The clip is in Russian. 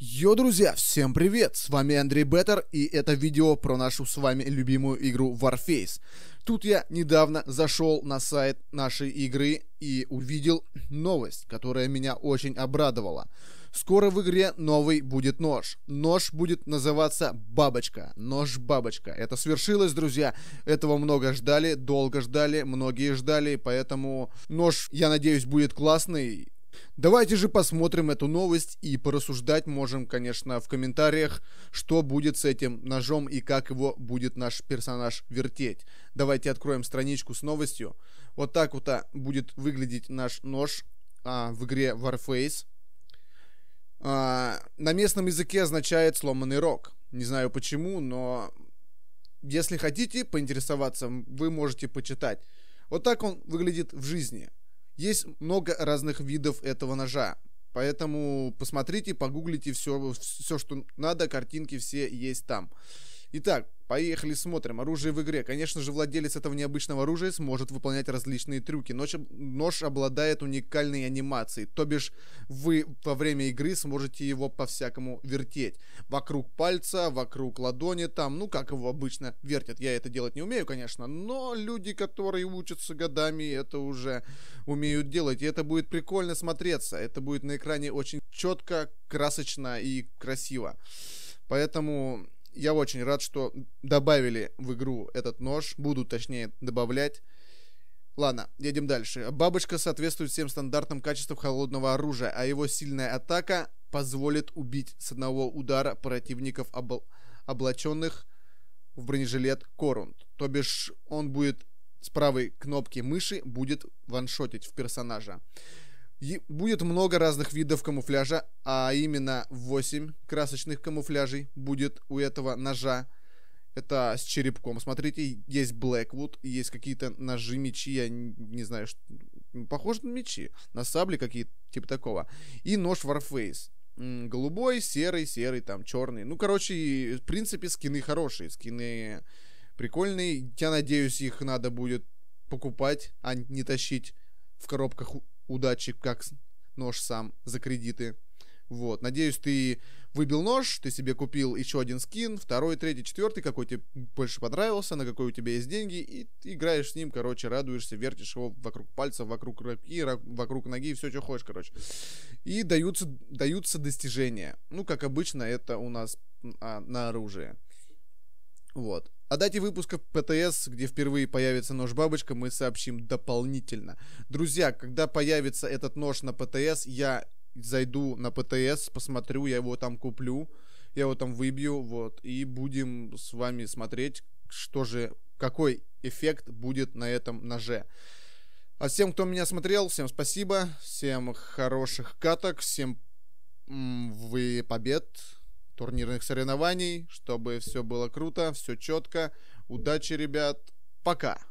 Йо, друзья, всем привет! С вами Андрей Беттер, и это видео про нашу с вами любимую игру Warface. Тут я недавно зашел на сайт нашей игры и увидел новость, которая меня очень обрадовала. Скоро в игре новый будет нож. Нож будет называться Бабочка. Нож Бабочка. Это свершилось, друзья. Этого много ждали, долго ждали, многие ждали, поэтому нож, я надеюсь, будет классный Давайте же посмотрим эту новость и порассуждать можем, конечно, в комментариях, что будет с этим ножом и как его будет наш персонаж вертеть. Давайте откроем страничку с новостью. Вот так вот а, будет выглядеть наш нож а, в игре Warface. А, на местном языке означает сломанный рог. Не знаю почему, но если хотите поинтересоваться, вы можете почитать. Вот так он выглядит в жизни. Есть много разных видов этого ножа. Поэтому посмотрите, погуглите все, все, что надо, картинки все есть там. Итак, поехали смотрим. Оружие в игре. Конечно же, владелец этого необычного оружия сможет выполнять различные трюки. Нож, нож обладает уникальной анимацией, то бишь вы во время игры сможете его по-всякому вертеть. Вокруг пальца, вокруг ладони, там, ну как его обычно вертят. Я это делать не умею, конечно, но люди, которые учатся годами, это уже умеют делать. И это будет прикольно смотреться. Это будет на экране очень четко, красочно и красиво. Поэтому я очень рад, что добавили в игру этот нож. Буду, точнее, добавлять. Ладно, едем дальше. Бабочка соответствует всем стандартным качествам холодного оружия, а его сильная атака позволит убить с одного удара противников, обл облаченных в бронежилет Корунд. То бишь он будет с правой кнопки мыши будет ваншотить в персонажа будет много разных видов камуфляжа, а именно 8 красочных камуфляжей будет у этого ножа. Это с черепком. Смотрите, есть Blackwood, есть какие-то ножи, мечи, я не знаю, что... похоже на мечи, на сабли какие-то, типа такого. И нож Warface. Голубой, серый, серый, там, черный. Ну, короче, в принципе, скины хорошие, скины прикольные. Я надеюсь, их надо будет покупать, а не тащить в коробках удачи, как нож сам за кредиты. Вот, надеюсь, ты выбил нож, ты себе купил еще один скин, второй, третий, четвертый, какой тебе больше понравился, на какой у тебя есть деньги, и играешь с ним, короче, радуешься, вертишь его вокруг пальца вокруг руки, вокруг ноги, все, что хочешь, короче. И даются, даются достижения. Ну, как обычно, это у нас а, на оружие. Вот. О дате выпуска ПТС, где впервые появится нож-бабочка, мы сообщим дополнительно. Друзья, когда появится этот нож на ПТС, я зайду на ПТС, посмотрю, я его там куплю, я его там выбью, вот, и будем с вами смотреть, что же, какой эффект будет на этом ноже. А всем, кто меня смотрел, всем спасибо, всем хороших каток, всем вы побед, турнирных соревнований, чтобы все было круто, все четко. Удачи, ребят. Пока.